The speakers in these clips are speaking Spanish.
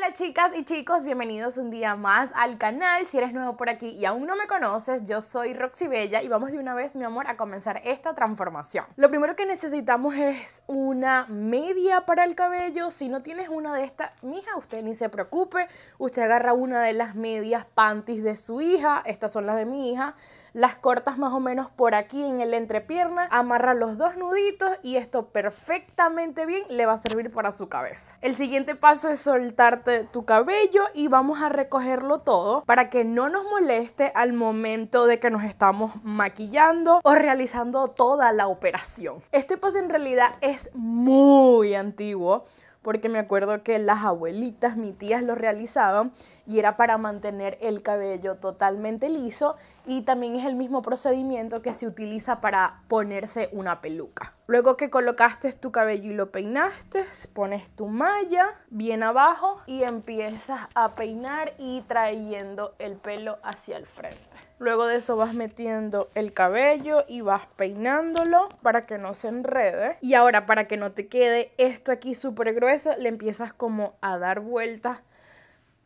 Hola chicas y chicos, bienvenidos un día más al canal. Si eres nuevo por aquí y aún no me conoces, yo soy Roxy Bella y vamos de una vez, mi amor, a comenzar esta transformación. Lo primero que necesitamos es una media para el cabello. Si no tienes una de estas, mija, usted ni se preocupe. Usted agarra una de las medias panties de su hija. Estas son las de mi hija las cortas más o menos por aquí en el entrepierna, amarra los dos nuditos y esto perfectamente bien le va a servir para su cabeza. El siguiente paso es soltarte tu cabello y vamos a recogerlo todo para que no nos moleste al momento de que nos estamos maquillando o realizando toda la operación. Este pose en realidad es muy antiguo porque me acuerdo que las abuelitas, mis tías lo realizaban y era para mantener el cabello totalmente liso y también es el mismo procedimiento que se utiliza para ponerse una peluca. Luego que colocaste tu cabello y lo peinaste, pones tu malla bien abajo y empiezas a peinar y trayendo el pelo hacia el frente. Luego de eso vas metiendo el cabello y vas peinándolo para que no se enrede. Y ahora para que no te quede esto aquí súper grueso, le empiezas como a dar vueltas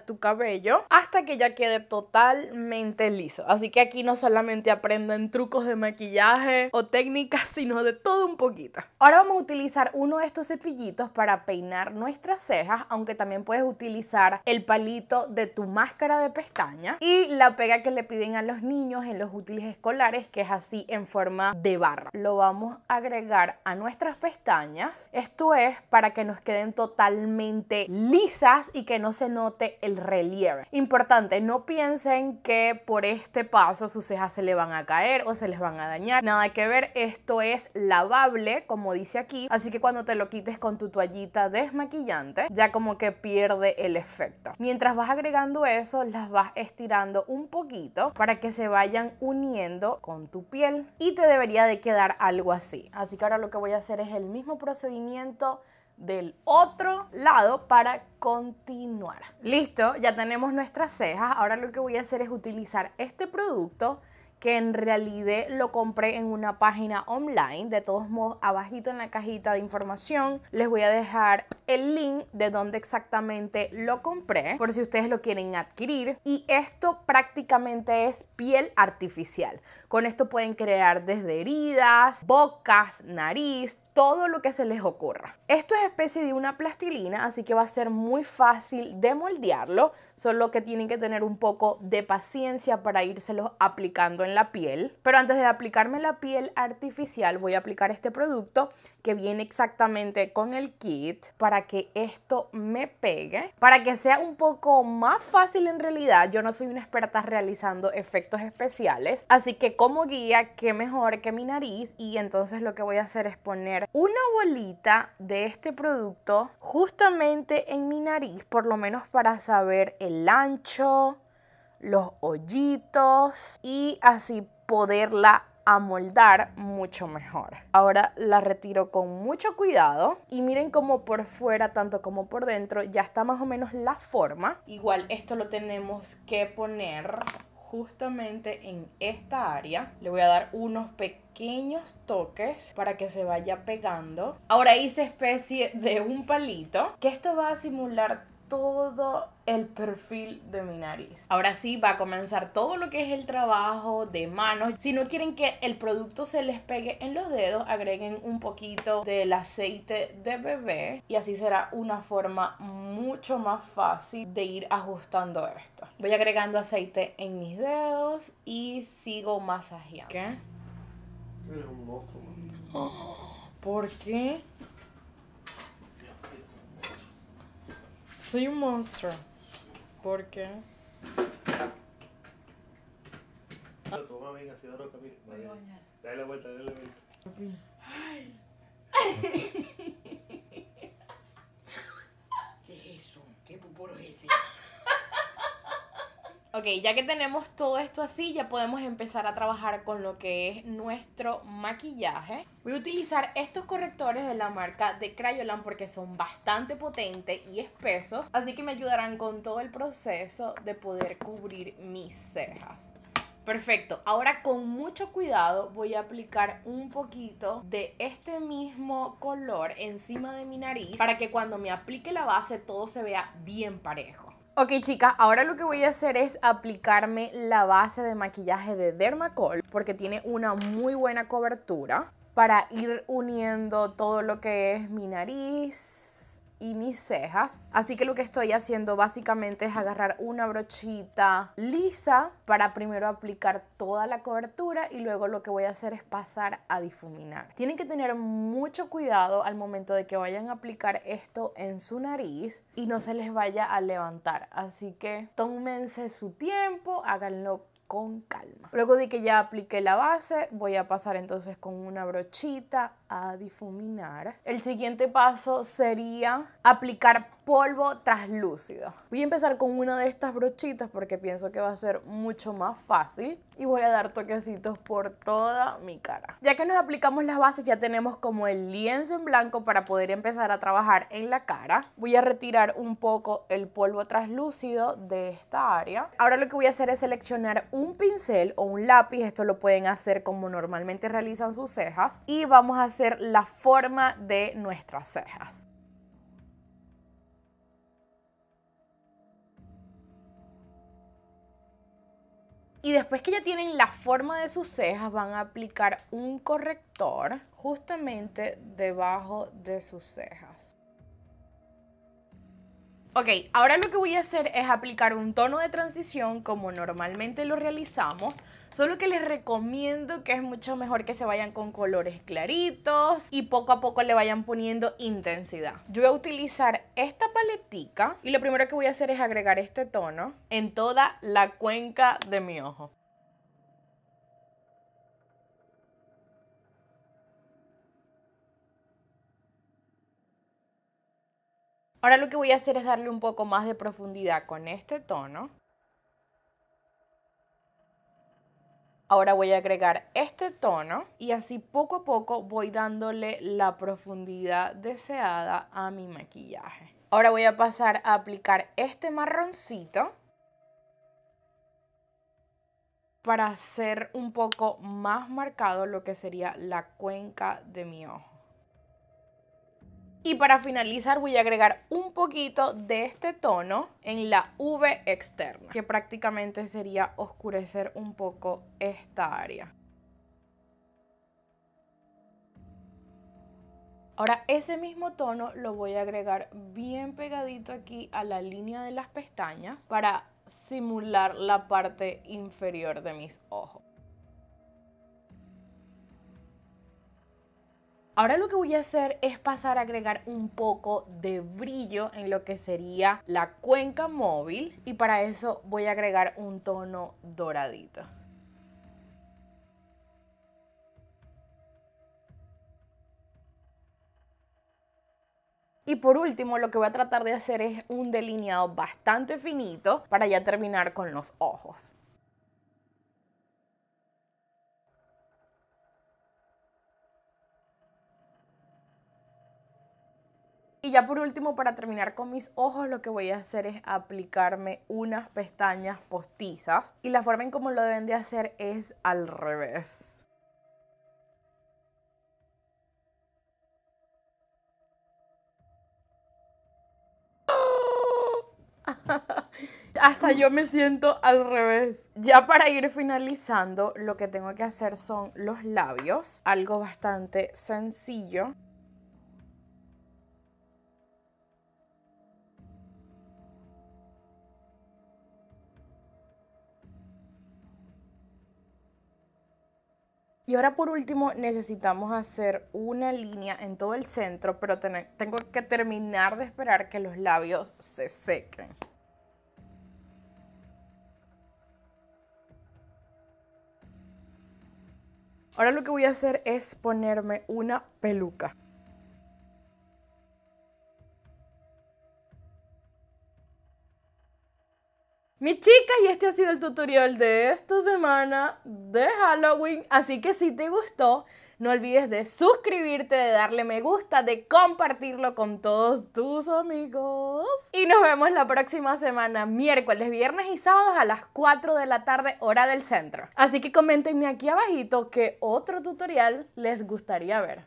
tu cabello hasta que ya quede totalmente liso. Así que aquí no solamente aprenden trucos de maquillaje o técnicas, sino de todo un poquito. Ahora vamos a utilizar uno de estos cepillitos para peinar nuestras cejas, aunque también puedes utilizar el palito de tu máscara de pestaña y la pega que le piden a los niños en los útiles escolares, que es así en forma de barra. Lo vamos a agregar a nuestras pestañas. Esto es para que nos queden totalmente lisas y que no se note el relieve. Importante, no piensen que por este paso sus cejas se le van a caer o se les van a dañar. Nada que ver, esto es lavable, como dice aquí. Así que cuando te lo quites con tu toallita desmaquillante, ya como que pierde el efecto. Mientras vas agregando eso, las vas estirando un poquito para que se vayan uniendo con tu piel. Y te debería de quedar algo así. Así que ahora lo que voy a hacer es el mismo procedimiento del otro lado para continuar. Listo, ya tenemos nuestras cejas. Ahora lo que voy a hacer es utilizar este producto que en realidad lo compré en una página online. De todos modos, abajito en la cajita de información les voy a dejar el link de dónde exactamente lo compré por si ustedes lo quieren adquirir. Y esto prácticamente es piel artificial. Con esto pueden crear desde heridas, bocas, nariz, todo lo que se les ocurra. Esto es especie de una plastilina, así que va a ser muy fácil de moldearlo, solo que tienen que tener un poco de paciencia para írselos aplicando en la piel. Pero antes de aplicarme la piel artificial, voy a aplicar este producto que viene exactamente con el kit para que esto me pegue. Para que sea un poco más fácil en realidad, yo no soy una experta realizando efectos especiales. Así que como guía, qué mejor que mi nariz. Y entonces lo que voy a hacer es poner una bolita de este producto justamente en mi nariz, por lo menos para saber el ancho, los hoyitos y así poderla amoldar mucho mejor. Ahora la retiro con mucho cuidado y miren como por fuera tanto como por dentro ya está más o menos la forma. Igual esto lo tenemos que poner justamente en esta área. Le voy a dar unos pequeños toques para que se vaya pegando. Ahora hice especie de un palito que esto va a simular todo el perfil de mi nariz. Ahora sí va a comenzar todo lo que es el trabajo de manos. Si no quieren que el producto se les pegue en los dedos, agreguen un poquito del aceite de bebé y así será una forma mucho más fácil de ir ajustando esto. Voy agregando aceite en mis dedos y sigo masajeando. ¿Qué? Eres un ¿Por qué? soy un monstruo. Porque. Toma, venga, si Roca camino. Dale la vuelta, dale la vuelta. Ay. Ok, ya que tenemos todo esto así, ya podemos empezar a trabajar con lo que es nuestro maquillaje. Voy a utilizar estos correctores de la marca de Crayolan porque son bastante potentes y espesos, así que me ayudarán con todo el proceso de poder cubrir mis cejas. Perfecto, ahora con mucho cuidado voy a aplicar un poquito de este mismo color encima de mi nariz para que cuando me aplique la base todo se vea bien parejo. Ok chicas, ahora lo que voy a hacer es aplicarme la base de maquillaje de Dermacol porque tiene una muy buena cobertura para ir uniendo todo lo que es mi nariz, y mis cejas. Así que lo que estoy haciendo básicamente es agarrar una brochita lisa para primero aplicar toda la cobertura y luego lo que voy a hacer es pasar a difuminar. Tienen que tener mucho cuidado al momento de que vayan a aplicar esto en su nariz y no se les vaya a levantar. Así que tómense su tiempo, háganlo con calma. Luego de que ya apliqué la base, voy a pasar entonces con una brochita a difuminar. El siguiente paso sería aplicar polvo traslúcido Voy a empezar con una de estas brochitas porque pienso que va a ser mucho más fácil y voy a dar toquecitos por toda mi cara. Ya que nos aplicamos las bases ya tenemos como el lienzo en blanco para poder empezar a trabajar en la cara. Voy a retirar un poco el polvo traslúcido de esta área. Ahora lo que voy a hacer es seleccionar un pincel o un lápiz, esto lo pueden hacer como normalmente realizan sus cejas y vamos a hacer la forma de nuestras cejas. Y después que ya tienen la forma de sus cejas, van a aplicar un corrector justamente debajo de sus cejas. Ok, ahora lo que voy a hacer es aplicar un tono de transición como normalmente lo realizamos, solo que les recomiendo que es mucho mejor que se vayan con colores claritos y poco a poco le vayan poniendo intensidad. Yo voy a utilizar esta paletica y lo primero que voy a hacer es agregar este tono en toda la cuenca de mi ojo. Ahora lo que voy a hacer es darle un poco más de profundidad con este tono. Ahora voy a agregar este tono y así poco a poco voy dándole la profundidad deseada a mi maquillaje. Ahora voy a pasar a aplicar este marroncito para hacer un poco más marcado lo que sería la cuenca de mi ojo. Y para finalizar voy a agregar un poquito de este tono en la V externa, que prácticamente sería oscurecer un poco esta área. Ahora ese mismo tono lo voy a agregar bien pegadito aquí a la línea de las pestañas para simular la parte inferior de mis ojos. Ahora lo que voy a hacer es pasar a agregar un poco de brillo en lo que sería la cuenca móvil y para eso voy a agregar un tono doradito. Y por último, lo que voy a tratar de hacer es un delineado bastante finito para ya terminar con los ojos. ya por último, para terminar con mis ojos, lo que voy a hacer es aplicarme unas pestañas postizas. Y la forma en cómo lo deben de hacer es al revés. Hasta yo me siento al revés. Ya para ir finalizando, lo que tengo que hacer son los labios, algo bastante sencillo. Y ahora por último necesitamos hacer una línea en todo el centro, pero tengo que terminar de esperar que los labios se sequen. Ahora lo que voy a hacer es ponerme una peluca. Mis chicas, y este ha sido el tutorial de esta semana de Halloween. Así que si te gustó, no olvides de suscribirte, de darle me gusta, de compartirlo con todos tus amigos. Y nos vemos la próxima semana, miércoles, viernes y sábados a las 4 de la tarde, hora del centro. Así que coméntenme aquí abajito qué otro tutorial les gustaría ver.